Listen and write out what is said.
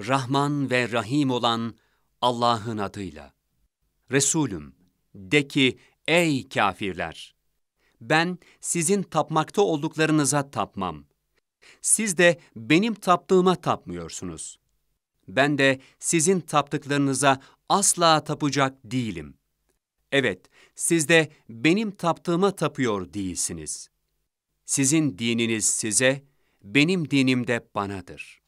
Rahman ve Rahim olan Allah'ın adıyla. Resulüm, de ki ey kafirler! Ben sizin tapmakta olduklarınıza tapmam. Siz de benim taptığıma tapmıyorsunuz. Ben de sizin taptıklarınıza asla tapacak değilim. Evet, siz de benim taptığıma tapıyor değilsiniz. Sizin dininiz size, benim dinim de banadır.''